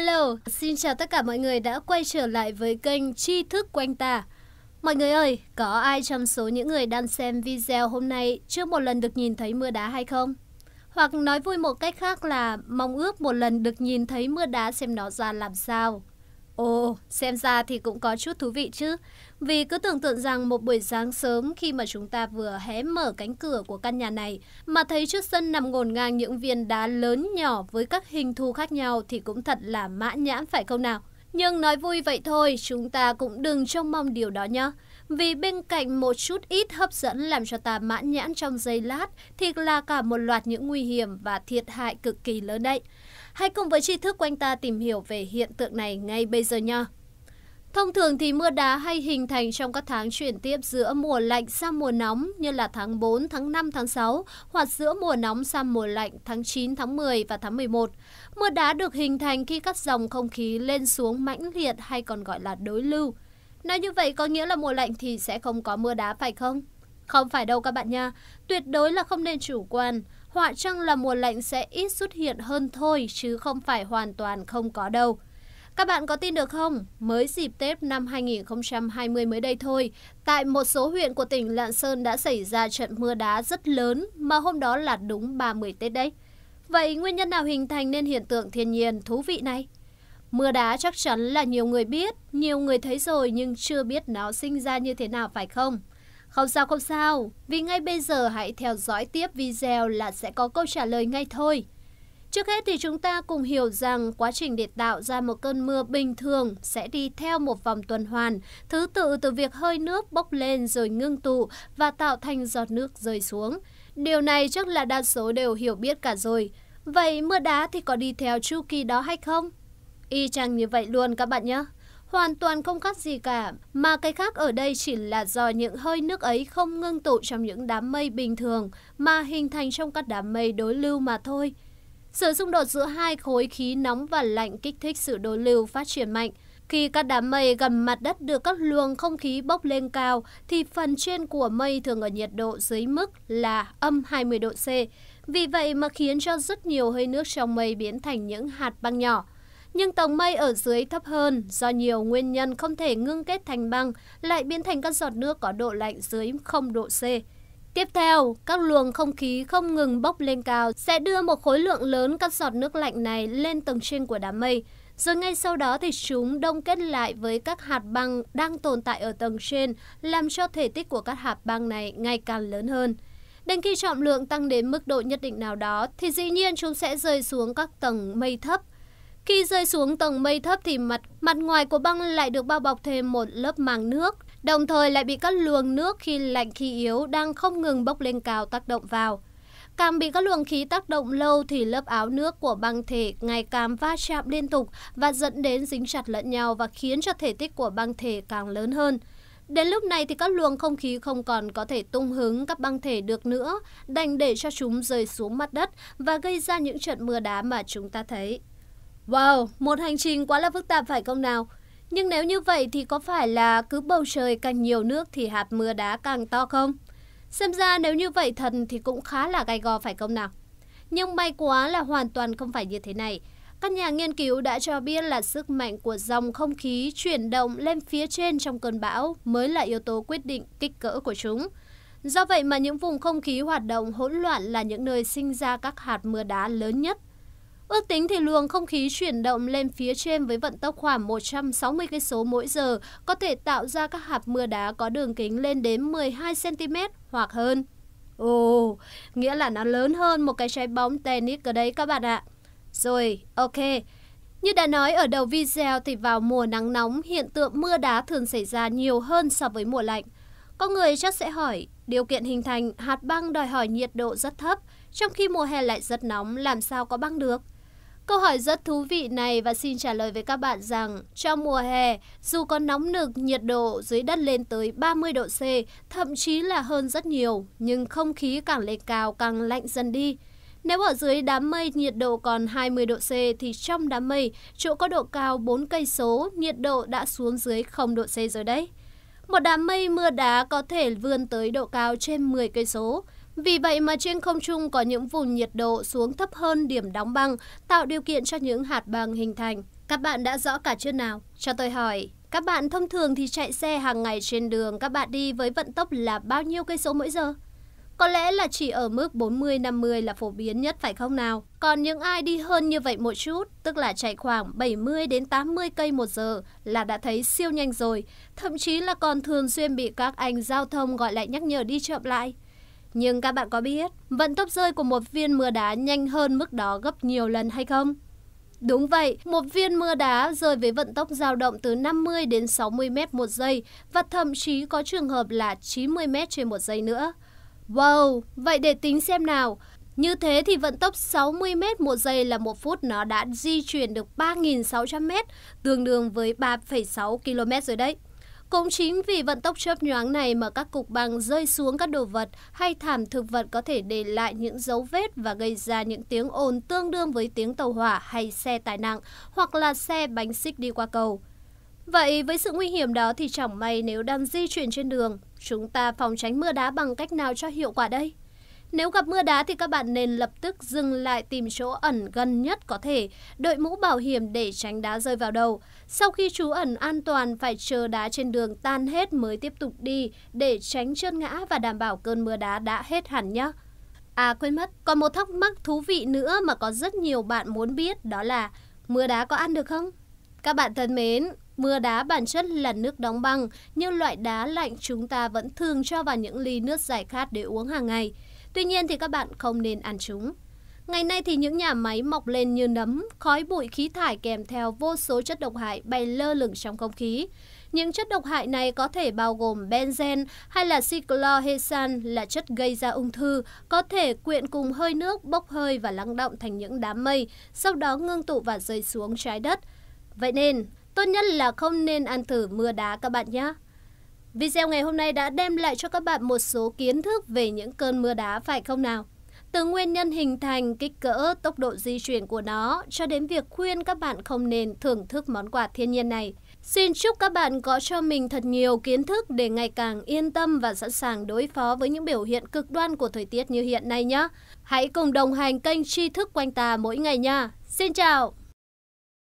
Hello, xin chào tất cả mọi người đã quay trở lại với kênh Tri Thức Quanh Ta. Mọi người ơi, có ai trong số những người đang xem video hôm nay chưa một lần được nhìn thấy mưa đá hay không? Hoặc nói vui một cách khác là mong ước một lần được nhìn thấy mưa đá xem nó ra làm sao. Ồ, xem ra thì cũng có chút thú vị chứ. Vì cứ tưởng tượng rằng một buổi sáng sớm khi mà chúng ta vừa hé mở cánh cửa của căn nhà này mà thấy trước sân nằm ngổn ngang những viên đá lớn nhỏ với các hình thù khác nhau thì cũng thật là mãn nhãn phải không nào? Nhưng nói vui vậy thôi, chúng ta cũng đừng trông mong điều đó nhé. Vì bên cạnh một chút ít hấp dẫn làm cho ta mãn nhãn trong giây lát, thiệt là cả một loạt những nguy hiểm và thiệt hại cực kỳ lớn đấy. Hãy cùng với tri thức quanh ta tìm hiểu về hiện tượng này ngay bây giờ nha. Thông thường thì mưa đá hay hình thành trong các tháng chuyển tiếp giữa mùa lạnh sang mùa nóng như là tháng 4, tháng 5, tháng 6 hoặc giữa mùa nóng sang mùa lạnh tháng 9, tháng 10 và tháng 11. Mưa đá được hình thành khi các dòng không khí lên xuống mãnh liệt hay còn gọi là đối lưu. Nói như vậy có nghĩa là mùa lạnh thì sẽ không có mưa đá phải không? Không phải đâu các bạn nha, tuyệt đối là không nên chủ quan. Họa chăng là mùa lạnh sẽ ít xuất hiện hơn thôi chứ không phải hoàn toàn không có đâu. Các bạn có tin được không? Mới dịp Tết năm 2020 mới đây thôi, tại một số huyện của tỉnh Lạng Sơn đã xảy ra trận mưa đá rất lớn mà hôm đó là đúng 30 Tết đấy. Vậy nguyên nhân nào hình thành nên hiện tượng thiên nhiên thú vị này? Mưa đá chắc chắn là nhiều người biết, nhiều người thấy rồi nhưng chưa biết nó sinh ra như thế nào phải không? Không sao không sao, vì ngay bây giờ hãy theo dõi tiếp video là sẽ có câu trả lời ngay thôi. Trước hết thì chúng ta cùng hiểu rằng quá trình để tạo ra một cơn mưa bình thường sẽ đi theo một vòng tuần hoàn, thứ tự từ việc hơi nước bốc lên rồi ngưng tụ và tạo thành giọt nước rơi xuống. Điều này chắc là đa số đều hiểu biết cả rồi. Vậy mưa đá thì có đi theo chu kỳ đó hay không? Y chang như vậy luôn các bạn nhé. Hoàn toàn không khác gì cả, mà cái khác ở đây chỉ là do những hơi nước ấy không ngưng tụ trong những đám mây bình thường mà hình thành trong các đám mây đối lưu mà thôi. Sự xung đột giữa hai khối khí nóng và lạnh kích thích sự đối lưu phát triển mạnh. Khi các đám mây gần mặt đất được các luồng không khí bốc lên cao, thì phần trên của mây thường ở nhiệt độ dưới mức là âm 20 độ C. Vì vậy mà khiến cho rất nhiều hơi nước trong mây biến thành những hạt băng nhỏ nhưng tầng mây ở dưới thấp hơn do nhiều nguyên nhân không thể ngưng kết thành băng lại biến thành các giọt nước có độ lạnh dưới 0 độ C. Tiếp theo, các luồng không khí không ngừng bốc lên cao sẽ đưa một khối lượng lớn các giọt nước lạnh này lên tầng trên của đám mây. Rồi ngay sau đó thì chúng đông kết lại với các hạt băng đang tồn tại ở tầng trên, làm cho thể tích của các hạt băng này ngày càng lớn hơn. Đến khi trọng lượng tăng đến mức độ nhất định nào đó thì dĩ nhiên chúng sẽ rơi xuống các tầng mây thấp – khi rơi xuống tầng mây thấp thì mặt mặt ngoài của băng lại được bao bọc thêm một lớp màng nước, đồng thời lại bị các luồng nước khi lạnh khi yếu đang không ngừng bốc lên cao tác động vào. Càng bị các luồng khí tác động lâu thì lớp áo nước của băng thể ngày càng va chạm liên tục và dẫn đến dính chặt lẫn nhau và khiến cho thể tích của băng thể càng lớn hơn. Đến lúc này thì các luồng không khí không còn có thể tung hứng các băng thể được nữa, đành để cho chúng rơi xuống mặt đất và gây ra những trận mưa đá mà chúng ta thấy. Wow, một hành trình quá là phức tạp phải không nào? Nhưng nếu như vậy thì có phải là cứ bầu trời càng nhiều nước thì hạt mưa đá càng to không? Xem ra nếu như vậy thần thì cũng khá là gai gò phải không nào? Nhưng may quá là hoàn toàn không phải như thế này. Các nhà nghiên cứu đã cho biết là sức mạnh của dòng không khí chuyển động lên phía trên trong cơn bão mới là yếu tố quyết định kích cỡ của chúng. Do vậy mà những vùng không khí hoạt động hỗn loạn là những nơi sinh ra các hạt mưa đá lớn nhất Ước tính thì luồng không khí chuyển động lên phía trên với vận tốc khoảng 160 cây số mỗi giờ có thể tạo ra các hạt mưa đá có đường kính lên đến 12 cm hoặc hơn. Ồ, nghĩa là nó lớn hơn một cái trái bóng tennis ở đấy các bạn ạ. Rồi, ok. Như đã nói ở đầu video thì vào mùa nắng nóng, hiện tượng mưa đá thường xảy ra nhiều hơn so với mùa lạnh. Có người chắc sẽ hỏi, điều kiện hình thành hạt băng đòi hỏi nhiệt độ rất thấp, trong khi mùa hè lại rất nóng, làm sao có băng được? Câu hỏi rất thú vị này và xin trả lời với các bạn rằng trong mùa hè, dù có nóng nực, nhiệt độ dưới đất lên tới 30 độ C, thậm chí là hơn rất nhiều, nhưng không khí càng lên cao càng lạnh dần đi. Nếu ở dưới đám mây nhiệt độ còn 20 độ C thì trong đám mây, chỗ có độ cao 4 cây số, nhiệt độ đã xuống dưới 0 độ C rồi đấy. Một đám mây mưa đá có thể vươn tới độ cao trên 10 cây số. Vì vậy mà trên không trung có những vùng nhiệt độ xuống thấp hơn điểm đóng băng, tạo điều kiện cho những hạt băng hình thành. Các bạn đã rõ cả chưa nào? Cho tôi hỏi, các bạn thông thường thì chạy xe hàng ngày trên đường các bạn đi với vận tốc là bao nhiêu cây số mỗi giờ? Có lẽ là chỉ ở mức 40-50 là phổ biến nhất phải không nào? Còn những ai đi hơn như vậy một chút, tức là chạy khoảng 70 đến 80 cây một giờ là đã thấy siêu nhanh rồi, thậm chí là còn thường xuyên bị các anh giao thông gọi lại nhắc nhở đi chậm lại. Nhưng các bạn có biết vận tốc rơi của một viên mưa đá nhanh hơn mức đó gấp nhiều lần hay không? Đúng vậy, một viên mưa đá rơi với vận tốc dao động từ 50 đến 60 m một giây và thậm chí có trường hợp là 90 m trên một giây nữa. Wow, vậy để tính xem nào. Như thế thì vận tốc 60 m một giây là một phút nó đã di chuyển được 3.600 m, tương đương với 3,6 km rồi đấy. Cũng chính vì vận tốc chớp nhoáng này mà các cục băng rơi xuống các đồ vật hay thảm thực vật có thể để lại những dấu vết và gây ra những tiếng ồn tương đương với tiếng tàu hỏa hay xe tải nặng hoặc là xe bánh xích đi qua cầu. Vậy với sự nguy hiểm đó thì chẳng may nếu đang di chuyển trên đường, chúng ta phòng tránh mưa đá bằng cách nào cho hiệu quả đây? Nếu gặp mưa đá thì các bạn nên lập tức dừng lại tìm chỗ ẩn gần nhất có thể, đội mũ bảo hiểm để tránh đá rơi vào đầu. Sau khi trú ẩn an toàn phải chờ đá trên đường tan hết mới tiếp tục đi để tránh trơn ngã và đảm bảo cơn mưa đá đã hết hẳn nhé. À quên mất, còn một thắc mắc thú vị nữa mà có rất nhiều bạn muốn biết đó là mưa đá có ăn được không? Các bạn thân mến, mưa đá bản chất là nước đóng băng, nhưng loại đá lạnh chúng ta vẫn thường cho vào những ly nước giải khát để uống hàng ngày. Tuy nhiên thì các bạn không nên ăn chúng. Ngày nay thì những nhà máy mọc lên như nấm, khói bụi khí thải kèm theo vô số chất độc hại bay lơ lửng trong không khí. Những chất độc hại này có thể bao gồm benzen hay là cyclohexan là chất gây ra ung thư, có thể quyện cùng hơi nước bốc hơi và lắng động thành những đám mây, sau đó ngưng tụ và rơi xuống trái đất. Vậy nên, tốt nhất là không nên ăn thử mưa đá các bạn nhé. Video ngày hôm nay đã đem lại cho các bạn một số kiến thức về những cơn mưa đá phải không nào? Từ nguyên nhân hình thành, kích cỡ, tốc độ di chuyển của nó cho đến việc khuyên các bạn không nên thưởng thức món quà thiên nhiên này. Xin chúc các bạn có cho mình thật nhiều kiến thức để ngày càng yên tâm và sẵn sàng đối phó với những biểu hiện cực đoan của thời tiết như hiện nay nhé. Hãy cùng đồng hành kênh tri thức quanh ta mỗi ngày nha. Xin chào!